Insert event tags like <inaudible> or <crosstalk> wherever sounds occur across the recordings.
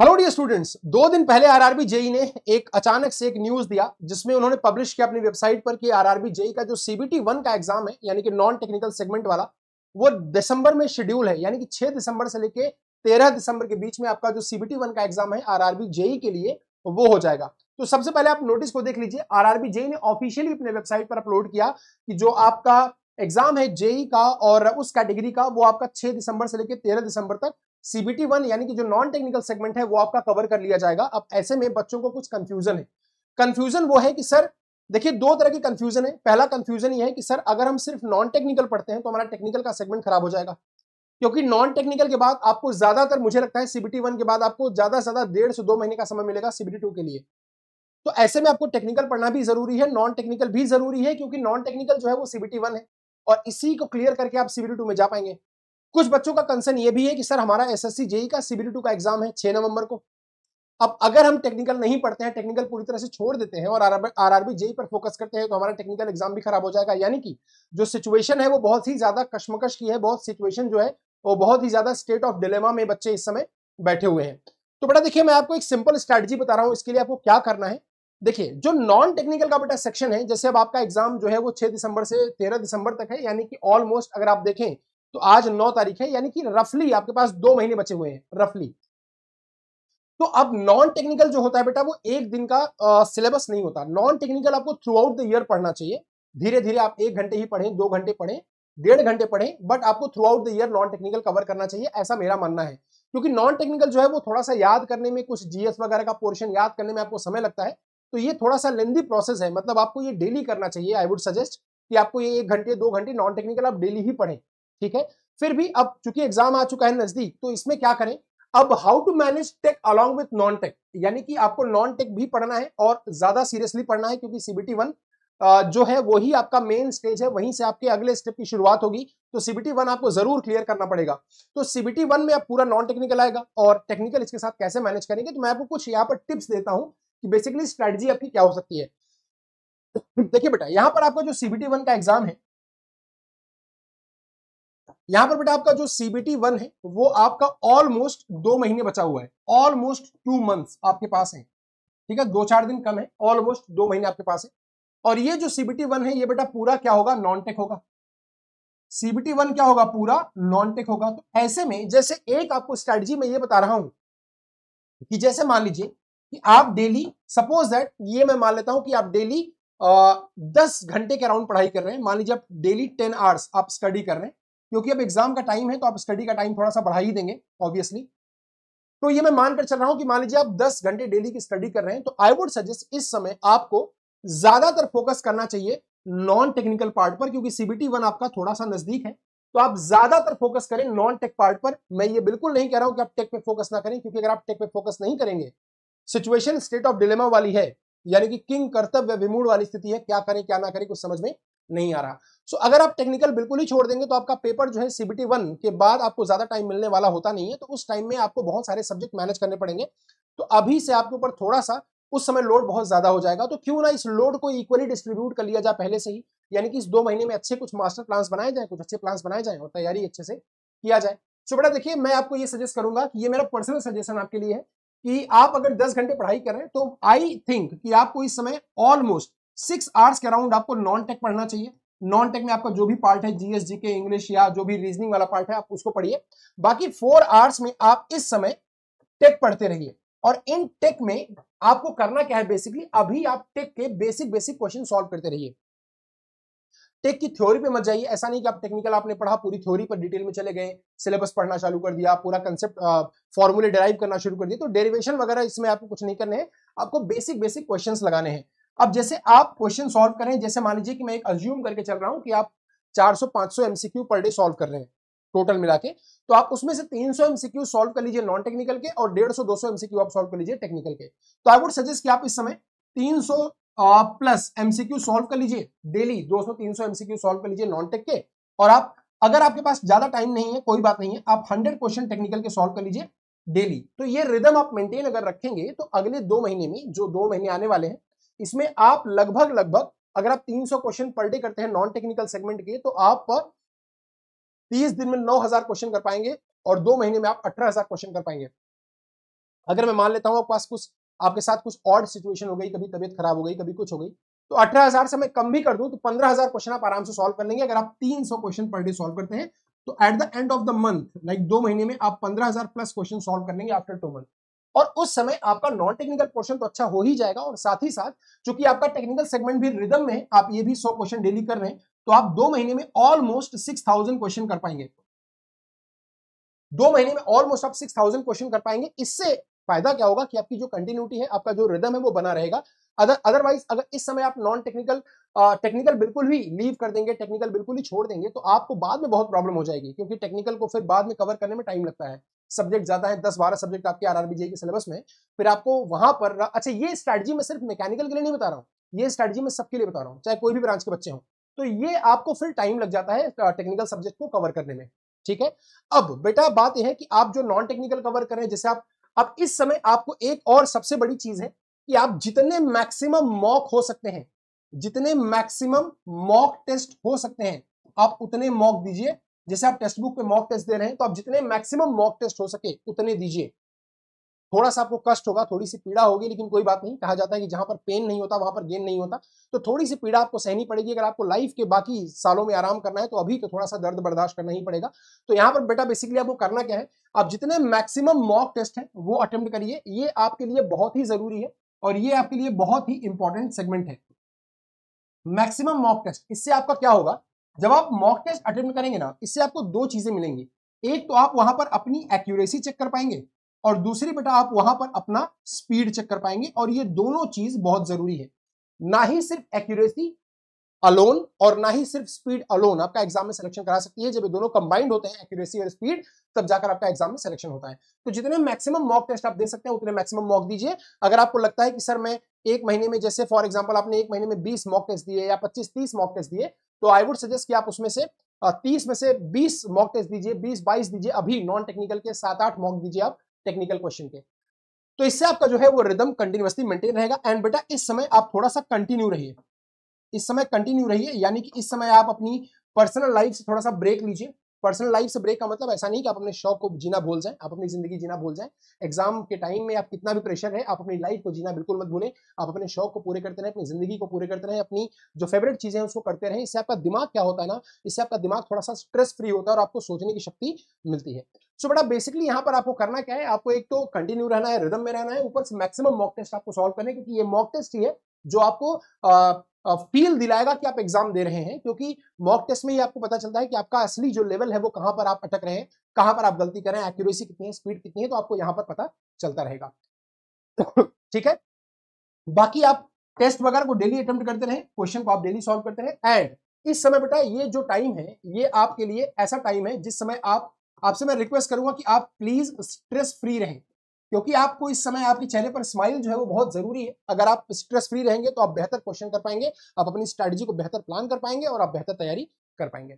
hello dear students दो दिन पहले आरआरबी जेई ने एक अचानक से एक न्यूज दिया जिसमें उन्होंने पब्लिश किया अपनी वेबसाइट पर कि आरआरबी जेई का जो सीबीटी वन का एग्जाम है यानी कि नॉन टेक्निकल सेगमेंट वाला वो दिसंबर में शेड्यूल है यानी कि 6 दिसंबर से लेके 13 दिसंबर के बीच में आपका जो सीबीटी वन का एग्जाम है आर जेई के लिए वो हो जाएगा तो सबसे पहले आप नोटिस को देख लीजिए आर जेई ने ऑफिशियली अपने वेबसाइट पर अपलोड किया कि जो आपका एग्जाम है जेई का और उस कैटेगरी का वो आपका 6 दिसंबर से लेकर 13 दिसंबर तक सीबीटी वन यानी कि जो नॉन टेक्निकल सेगमेंट है वो आपका कवर कर लिया जाएगा अब ऐसे में बच्चों को कुछ कंफ्यूजन है कंफ्यूजन वो है कि सर देखिए दो तरह की कंफ्यूजन है पहला कंफ्यूजन ये है कि सर अगर हम सिर्फ नॉन टेक्निकल पढ़ते हैं तो हमारा टेक्निकल का सेगमेंट खराब हो जाएगा क्योंकि नॉन टेक्निकल के बाद आपको ज्यादातर मुझे लगता है सीबीटी वन के बाद आपको ज्यादा से ज्यादा डेढ़ से दो महीने का समय मिलेगा सीबीटी टू के लिए तो ऐसे में आपको टेक्निकल पढ़ना भी जरूरी है नॉन टेक्निकल भी जरूरी है क्योंकि नॉन टेक्निकल जो है वो सीबीटी वन है और इसी को क्लियर करके आप सीबीटी टू में जा पाएंगे कुछ बच्चों का कंसर्न ये भी है कि सर हमारा एस एस जेई का सीबीटी टू का एग्जाम है छह नवंबर को अब अगर हम टेक्निकल नहीं पढ़ते हैं टेक्निकल पूरी तरह से छोड़ देते हैं और आर आर बी जेई पर फोकस करते हैं तो हमारा टेक्निकल एग्जाम भी खराब हो जाएगा यानी कि जो सिचुएशन है वो बहुत ही ज्यादा कश्मकश की है बहुत सिचुएशन जो है वो बहुत ही ज्यादा स्टेट ऑफ डिलेमा में बच्चे इस समय बैठे हुए हैं तो बेटा देखिए मैं आपको एक सिंपल स्ट्रैटेजी बता रहा हूँ इसके लिए आपको क्या करना है देखिए जो नॉन टेक्निकल का बेटा सेक्शन है जैसे अब आपका एग्जाम जो है वो 6 दिसंबर से 13 दिसंबर तक है यानी कि ऑलमोस्ट अगर आप देखें तो आज नौ तारीख है यानी कि रफली आपके पास दो महीने बचे हुए हैं रफली तो अब नॉन टेक्निकल जो होता है बेटा वो एक दिन का सिलेबस नहीं होता नॉन टेक्निकल आपको थ्रू आउट द ईयर पढ़ना चाहिए धीरे धीरे आप एक घंटे ही पढ़ें दो घंटे पढ़ें डेढ़ घंटे पढ़ें बट आपको throughout the year non technical cover करना चाहिए ऐसा मेरा मानना है क्योंकि नॉन टेक्निकल जो है वो थोड़ा सा याद करने में कुछ जीएस वगैरह का पोर्शन याद करने में आपको समय लगता है तो ये थोड़ा सा लेंदी प्रोसेस है मतलब आपको ये डेली करना चाहिए आई वुड सजेस्ट कि आपको ये एक घंटे दो घंटे नॉन टेक्निकल आप डेली ही पढ़ें ठीक है फिर भी अब चूंकि एग्जाम आ चुका है नजदीक तो इसमें क्या करें अब how to manage tech along with non tech यानी कि आपको नॉन टेक भी पढ़ना है और ज्यादा सीरियसली पढ़ना है क्योंकि सीबीटी वन जो है वही आपका मेन स्टेज है वहीं से आपके अगले स्टेप की शुरुआत होगी तो सीबीटी वन आपको जरूर क्लियर करना पड़ेगा तो सीबीटी वन में आप पूरा नॉन टेक्निकल आएगा और टेक्निकल इसके साथ कैसे मैनेज करेंगे तो मैं आपको कुछ यहाँ पर टिप्स देता हूँ कि बेसिकली स्ट्रेटजी आपकी क्या हो सकती है <coughs> देखिए बेटा यहाँ पर आपका जो सीबीटी वन का एग्जाम है यहां पर बेटा आपका जो सीबीटी वन है वो आपका ऑलमोस्ट दो महीने बचा हुआ है ऑलमोस्ट टू मंथ्स आपके पास है ठीक है दो चार दिन कम है ऑलमोस्ट दो महीने आपके पास है और ये जो सीबीटी वन है ये बेटा पूरा क्या होगा नॉन टेक होगा सीबीटी वन क्या होगा पूरा नॉन टेक होगा तो ऐसे में जैसे एक आपको स्ट्रेटजी में ये बता रहा हूं कि जैसे मान लीजिए कि आप डेली सपोज दैट ये मैं मान लेता हूं कि आप डेली दस घंटे के अराउंड पढ़ाई कर रहे हैं मान लीजिए आप डेली टेन आवर्स आप स्टडी कर रहे हैं क्योंकि अब एग्जाम का टाइम है तो आप स्टडी का टाइम थोड़ा सा बढ़ा ही देंगे ऑब्वियसली तो ये मैं मानकर चल रहा हूं कि मान लीजिए आप 10 घंटे डेली की स्टडी कर रहे हैं तो आई वुड सजेस्ट इस समय आपको ज्यादातर फोकस करना चाहिए नॉन टेक्निकल पार्ट पर क्योंकि सीबीटी वन आपका थोड़ा सा नजदीक है तो आप ज्यादातर फोकस करें नॉन टेक पार्ट पर मैं ये बिल्कुल नहीं कह रहा हूं कि आप टेक पे फोकस ना करें क्योंकि अगर आप टेक पे फोकस नहीं करेंगे सिचुएशन स्टेट ऑफ डिलेमा वाली है यानी कि किंग कर्तव्य विमूढ़ वाली स्थिति है क्या करें क्या ना करें कुछ समझ में नहीं आ रहा सो so, अगर आप टेक्निकल बिल्कुल ही छोड़ देंगे तो आपका पेपर जो है सीबीटी वन के बाद आपको ज़्यादा टाइम मिलने वाला होता नहीं है तो उस टाइम में आपको बहुत सारे सब्जेक्ट मैनेज करने पड़ेंगे तो अभी से आपके ऊपर थोड़ा सा उस समय लोड बहुत ज़्यादा हो जाएगा तो क्यों ना इस लोड को इक्वली डिस्ट्रीब्यूट कर लिया जाए पहले से ही यानी कि इस दो महीने में अच्छे कुछ मास्टर प्लान बनाए जाए कुछ अच्छे प्लान बनाए जाए और तैयारी अच्छे से किया जाए सो बेटा देखिए मैं आपको ये सजेस्ट करूंगा कि ये मेरा पर्सनल सजेशन आपके लिए है कि आप अगर 10 घंटे पढ़ाई करें तो आई थिंक कि आपको इस समय ऑलमोस्ट सिक्स आवर्स के अराउंड आपको नॉन टेक पढ़ना चाहिए नॉन टेक में आपका जो भी पार्ट है जीएस जी के इंग्लिश या जो भी रीजनिंग वाला पार्ट है आप उसको पढ़िए बाकी फोर आवर्स में आप इस समय टेक पढ़ते रहिए और इन टेक में आपको करना क्या है बेसिकली अभी आप टेक के बेसिक बेसिक क्वेश्चन सॉल्व करते रहिए टेक की थ्योरी पे मत जाइए ऐसा नहीं कि आप टेक्निकल आपने पढ़ा पूरी थ्योरी पर डिटेल में चले गए सिलेबस पढ़ना चालू कर दिया पूरा कंसेप्ट फॉर्मूले डिराइव करना शुरू कर दिया तो डेरिवेशन वगैरह इसमें आपको कुछ नहीं करने हैं आपको बेसिक बेसिक क्वेश्चंस लगाने हैं अब जैसे आप क्वेश्चन सॉल्व करें जैसे मान लीजिए कि मैं एक अज्यूम करके चल रहा हूं कि आप 400-500 एमसीक्यू पर डे सॉल्व कर रहे हैं टोटल मिला के तो आप उसमें से 300 एमसीक्यू सॉल्व कर लीजिए नॉन टेक्निकल के और 150 200 एमसीक्यू आप सॉल्व कर लीजिए टेक्निकल के तो आई वुड सजेस्ट कि आप इस समय 300 प्लस एमसीक्यू सॉल्व कर लीजिए डेली तीन सौ एमसीक्यू सॉल्व कर लीजिए नॉन टेक के और आप अगर आपके पास ज्यादा टाइम नहीं है कोई बात नहीं है आप हंड्रेड क्वेश्चन टेक्निकल के सॉल्व कर लीजिए डेली तो ये रिदम आप मेंटेन अगर रखेंगे तो अगले दो महीने में जो दो महीने आने वाले हैं इसमें आप लगभग लगभग अगर आप 300 क्वेश्चन पर डे करते हैं नॉन टेक्निकल सेगमेंट के तो आप 30 दिन में 9000 क्वेश्चन कर पाएंगे और दो महीने में आप 18000 क्वेश्चन कर पाएंगे अगर मैं मान लेता हूं आपके पास कुछ आपके साथ कुछ और सिचुएशन हो गई कभी तबियत खराब हो गई कभी कुछ हो गई तो 18000 से मैं कम भी कर दूं तो 15000 क्वेश्चन आप आराम से सॉल्व कर लेंगे अगर आप 300 क्वेश्चन पर डे सॉल्व करते हैं तो at the end of the month like दो महीने में आप 15000 प्लस क्वेश्चन सॉल्व कर लेंगे आफ्टर टू मंथ और उस समय आपका नॉन टेक्निकल पोर्शन तो अच्छा हो ही जाएगा और साथ ही साथ चूंकि आपका टेक्निकल सेगमेंट भी रिदम में आप ये भी सौ क्वेश्चन डेली कर रहे हैं तो आप दो महीने में ऑलमोस्ट सिक्स थाउजेंड क्वेश्चन कर पाएंगे दो महीने में ऑलमोस्ट आप सिक्स थाउजेंड क्वेश्चन कर पाएंगे इससे फायदा क्या होगा कि आपकी जो कंटिन्यूटी है आपका जो रिदम है वो बना रहेगा अदर अदरवाइज अगर इस समय आप नॉन टेक्निकल टेक्निकल बिल्कुल ही लीव कर देंगे टेक्निकल बिल्कुल ही छोड़ देंगे तो आपको बाद में बहुत प्रॉब्लम हो जाएगी क्योंकि टेक्निकल को फिर बाद में कवर करने में टाइम लगता है सब्जेक्ट ज्यादा है दस बारह सब्जेक्ट आपके आर आरबीजे के सिलेबस में फिर आपको वहां पर अच्छा ये स्ट्रेटजी मैं सिर्फ मैकेनिकल के लिए नहीं बता रहा हूँ ये स्ट्रेटजी मैं सबके लिए बता रहा हूँ चाहे कोई भी ब्रांच के बच्चे हों तो ये आपको फिर टाइम लग जाता है टेक्निकल सब्जेक्ट को कवर करने में ठीक है अब बेटा बात यह है कि आप जो नॉन टेक्निकल कवर कर रहे हैं जैसे आप अब इस समय आपको एक और सबसे बड़ी चीज है कि आप जितने मैक्सिमम मॉक हो सकते हैं जितने मैक्सिमम मॉक टेस्ट हो सकते हैं आप उतने मॉक दीजिए जैसे आप टेस्ट बुक में मॉक टेस्ट दे रहे हैं तो आप जितने मैक्सिमम मॉक टेस्ट हो सके उतने दीजिए थोड़ा सा आपको कष्ट होगा थोड़ी सी पीड़ा होगी लेकिन कोई बात नहीं कहा जाता है कि जहां पर पेन नहीं होता वहां पर गेन नहीं होता तो थोड़ी सी पीड़ा आपको सहनी पड़ेगी अगर आपको लाइफ के बाकी सालों में आराम करना है तो अभी तो थोड़ा सा दर्द बर्दाश्त करना ही पड़ेगा तो यहाँ पर बेटा बेसिकली आपको करना क्या है आप जितने मैक्सिमम मॉक टेस्ट है वो अटेम्प्ट करिए ये आपके लिए बहुत ही जरूरी है और ये आपके लिए बहुत ही इंपॉर्टेंट सेगमेंट है मैक्सिमम मॉक टेस्ट इससे आपका क्या होगा जब आप मॉक टेस्ट अटेम्प्ट करेंगे ना इससे आपको दो चीजें मिलेंगी एक तो आप वहां पर अपनी एक्यूरेसी चेक कर पाएंगे और दूसरी बेटा आप वहां पर अपना स्पीड चेक कर पाएंगे और ये दोनों चीज बहुत जरूरी है ना ही सिर्फ एक्यूरेसी अलोन और ना ही सिर्फ स्पीड अलोन आपका एग्जाम में सिलेक्शन करा सकती है जब ये दोनों कंबाइंड होते हैं एक्यूरेसी और स्पीड तब जाकर आपका एग्जाम में सिलेक्शन होता है तो जितने मैक्सिमम मॉक टेस्ट आप दे सकते हैं उतने मैक्सिमम मॉक दीजिए अगर आपको लगता है कि सर मैं एक महीने में जैसे फॉर एग्जाम्पल आपने एक महीने में बीस मॉक टेस्ट दिए या पच्चीस तीस मॉक टेस्ट दिए तो आई वुड सजेस्ट कि आप उसमें से तीस में से बीस मॉक टेस्ट दीजिए बीस बाईस दीजिए अभी नॉन टेक्निकल के सात आठ मॉक दीजिए आप टेक्निकल क्वेश्चन के तो इससे आपका जो है वो रिदम कंटिन्यूसली मेंटेन रहेगा एंड बेटा इस समय आप थोड़ा सा कंटिन्यू रहिए इस समय कंटिन्यू रहिए यानी कि इस समय आप अपनी पर्सनल लाइफ से थोड़ा सा ब्रेक लीजिए पर्सनल लाइफ से ब्रेक का मतलब ऐसा नहीं कि आप अपने शौक को जीना भूल जाएं आप अपनी जिंदगी जीना भूल जाएं एग्जाम के टाइम में आप कितना भी प्रेशर है आप अपनी लाइफ को जीना बिल्कुल मत भूलें आप अपने शौक को पूरे करते रहें अपनी जिंदगी को पूरे करते रहें अपनी जो फेवरेट चीजें हैं उसको करते रहें इससे आपका दिमाग क्या होता है ना इससे आपका दिमाग थोड़ा सा स्ट्रेस फ्री होता है और आपको सोचने की शक्ति मिलती है सो बड़ा बेसिकली यहाँ पर आपको करना क्या है आपको एक तो कंटिन्यू रहना है रिदम में रहना है ऊपर से मैक्सिमम मॉक टेस्ट आपको सॉल्व करने क्योंकि ये मॉक टेस्ट ही है जो आपको फील दिलाएगा कि आप एग्जाम दे रहे हैं क्योंकि मॉक टेस्ट में ही आपको पता चलता है कि आपका असली जो लेवल है वो कहां पर आप अटक रहे हैं कहां पर आप गलती कर रहे हैं एक्यूरेसी कितनी है स्पीड कितनी है तो आपको यहां पर पता चलता रहेगा <coughs> ठीक है बाकी आप टेस्ट वगैरह को डेली अटेम्प्ट करते रहे क्वेश्चन को आप डेली सॉल्व करते रहे एंड इस समय बेटा ये जो टाइम है ये आपके लिए ऐसा टाइम है जिस समय आप आपसे मैं रिक्वेस्ट करूंगा कि आप प्लीज स्ट्रेस फ्री रहें क्योंकि आपको इस समय आपके चेहरे पर स्माइल जो है वो बहुत जरूरी है अगर आप स्ट्रेस फ्री रहेंगे तो आप बेहतर क्वेश्चन कर पाएंगे आप अपनी स्ट्रैटेजी को बेहतर प्लान कर पाएंगे और आप बेहतर तैयारी कर पाएंगे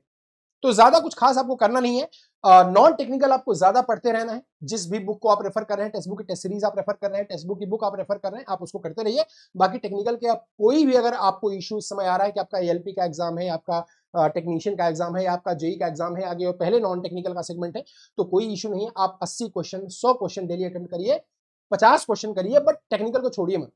तो ज्यादा कुछ खास आपको करना नहीं है नॉन टेक्निकल आपको ज्यादा पढ़ते रहना है जिस भी बुक को आप रेफर कर रहे हैं टेक्स्ट बुक की टेस्ट सीरीज आप रेफर कर रहे हैं टेक्स्ट बुक की बुक आप रेफर कर रहे हैं आप उसको करते रहिए बाकी टेक्निकल के आप कोई भी अगर आपको इश्यू समय आ रहा है कि आपका एल का एग्जाम है आपका टेक्नीशियन का एग्जाम है आपका जेई e का एग्जाम है आगे और पहले नॉन टेक्निकल का सेगमेंट है तो कोई इशू नहीं आप अस्सी क्वेश्चन सौ क्वेश्चन डेली अटेम्प्ट करिए पचास क्वेश्चन करिए बट टेक्निकल को छोड़िए मत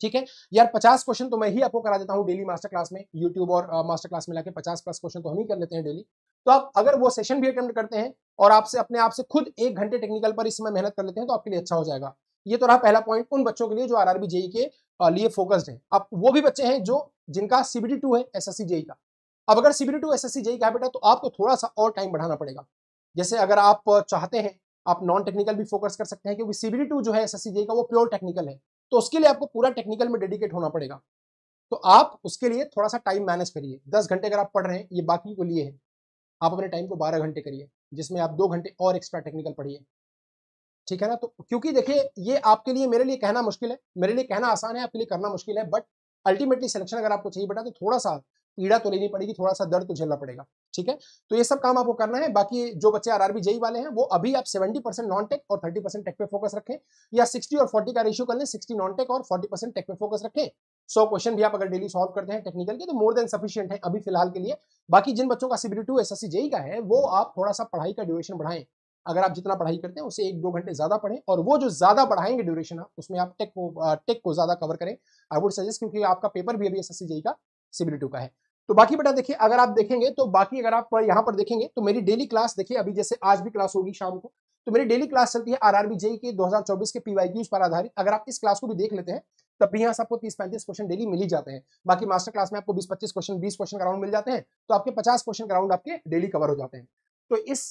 ठीक है यार पचास क्वेश्चन तो मैं ही आपको करा देता हूँ डेली मास्टर क्लास में यूट्यूब और मास्टर क्लास में लाके पचास प्लस क्वेश्चन तो हम ही कर लेते हैं डेली तो आप अगर वो सेशन भी अटेम्प्ट करते हैं और आपसे अपने आप से खुद एक घंटे टेक्निकल पर इस समय मेहनत कर लेते हैं तो आपके लिए अच्छा हो जाएगा ये तो रहा पहला पॉइंट उन बच्चों के लिए जो आर जेई e के लिए फोकस्ड है आप वो भी बच्चे हैं जो जिनका सीबीडी टू है सी जेई का अब अगर सीबीडी टू सी जेई का है बेटा तो आपको थोड़ा सा और टाइम बढ़ाना पड़ेगा जैसे अगर आप चाहते हैं आप नॉन टेक्निकल भी फोकस कर सकते हैं क्योंकि सीबीडी टू जो है सी जेई का वो प्योर टेक्निकल है तो उसके लिए आपको पूरा टेक्निकल में डेडिकेट होना पड़ेगा तो आप उसके लिए थोड़ा सा टाइम मैनेज करिए दस घंटे अगर आप पढ़ रहे हैं ये बाकी को लिए है आप अपने टाइम को बारह घंटे करिए जिसमें आप दो घंटे और एक्स्ट्रा टेक्निकल पढ़िए ठीक है ना तो क्योंकि देखिए ये आपके लिए मेरे लिए कहना मुश्किल है मेरे लिए कहना आसान है आपके लिए करना मुश्किल है बट अल्टीमेटली सिलेक्शन अगर आपको चाहिए बेटा तो थोड़ा सा पीड़ा तो लेनी पड़ेगी थोड़ा सा दर्द तो झेलना पड़ेगा ठीक है तो ये सब काम आपको करना है बाकी जो बच्चे आर आरबी जेई वाले हैं वो अभी आप 70 परसेंट नॉन टेक और 30 परसेंट टेक पे फोकस रखें या 60 और 40 का रेशियो कर लें 60 नॉन टेक और 40 परसेंट टेक पे फोकस रखें सौ क्वेश्चन भी आप अगर डेली सॉल्व करते हैं टेक्निकल के तो मोर देन सफिशियंट है अभी फिलहाल के लिए बाकी जिन बच्चों का सीबीटी टू एस एस का है वो आप थोड़ा सा पढ़ाई का ड्यूरेशन बढ़ाएं अगर आप जितना पढ़ाई करते हैं उसे एक दो घंटे ज़्यादा पढ़ें और वो जो ज़्यादा पढ़ाएंगे ड्यूरेशन आप उसमें आप टेक को टेक को ज़्यादा कवर करें आई वुड सजेस्ट क्योंकि आपका पेपर भी अभी एस एस का टू का है तो बाकी बेटा देखिए अगर आप देखेंगे तो बाकी अगर आप यहाँ पर देखेंगे तो मेरी डेली क्लास देखिए अभी जैसे आज भी क्लास होगी शाम को तो मेरी डेली क्लास चलती है आरआरबी जेई की 2024 के क्यूज पर आधारित अगर आप इस क्लास को भी देख लेते हैं तब भी यहाँ से आपको तीस पैंतीस क्वेश्चन डेली मिल ही जाते हैं बाकी मास्टर क्लास में आपको बीस पच्चीस क्वेश्चन बीस क्वेश्चन राउंड मिल जाते हैं तो आपके पचास क्वेश्चन राउंड आपके डेली कवर हो जाते हैं तो इस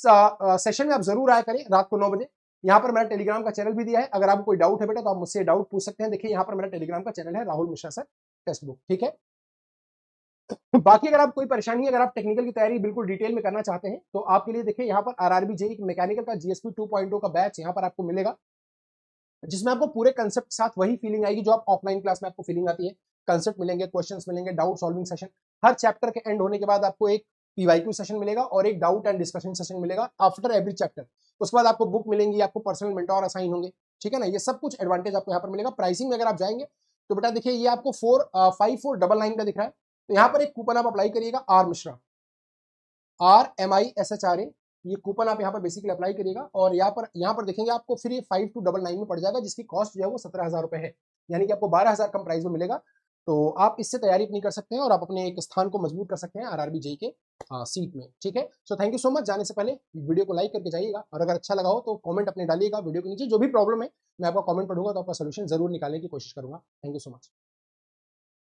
सेशन में आप जरूर आया करें रात को नौ बजे यहाँ पर मेरा टेलीग्राम का चैनल भी दिया है अगर आपको कोई डाउट है बेटा तो आप मुझसे डाउट पूछ सकते हैं देखिए यहाँ पर मेरा टेलीग्राम का चैनल है Rahul Mishra sir text book ठीक है <coughs> बाकी अगर आप कोई परेशानी अगर आप टेक्निकल की तैयारी बिल्कुल डिटेल में करना चाहते हैं तो आपके लिए देखिए यहाँ पर आर आरबी एक मैकेनिकल का जीएसपी टू oh का बैच यहाँ पर आपको मिलेगा जिसमें आपको पूरे कंसेप्ट के साथ वही फीलिंग आएगी जो आप ऑफलाइन क्लास में आपको फीलिंग आती है कंसेप्ट मिलेंगे क्वेश्चन मिलेंगे डाउट सॉल्विंग सेशन हर चैप्टर के एंड होने के बाद आपको एक पीवाईक्यू सेशन मिलेगा और एक डाउट एंड डिस्कशन सेशन मिलेगा आफ्टर एवरी चैप्टर उसके बाद आपको बुक मिलेंगी आपको पर्सनल मेंटोर असाइन होंगे ठीक है ना ये सब कुछ एडवांटेज आपको यहाँ पर मिलेगा प्राइसिंग में अगर आप जाएंगे तो बेटा देखिए ये आपको four five four double nine का दिख रहा है तो यहाँ पर एक कूपन आप अप्लाई करिएगा R Mishra R M I S H R A ये कूपन आप यहाँ पर बेसिकली अप्लाई करिएगा और यहाँ पर यहाँ पर देखेंगे आपको फिर ये फाइव टू डबल नाइन में पड़ जाएगा जिसकी कॉस्ट जो है वो सत्रह हज़ार रुपए है यानी कि आपको बारह हज़ार कम प्राइस में मिलेगा तो आप इससे तैयारी अपनी कर सकते हैं और आप अपने एक स्थान को मजबूत कर सकते हैं आर आर के आ, हाँ, सीट में ठीक है so thank you so much जाने से पहले वीडियो को लाइक करके जाइएगा और अगर अच्छा लगा हो तो कमेंट अपने डालिएगा वीडियो के नीचे जो भी प्रॉब्लम है मैं आपका कमेंट पढ़ूंगा तो आपका सोल्यूशन जरूर निकालने की कोशिश करूंगा थैंक यू सो मच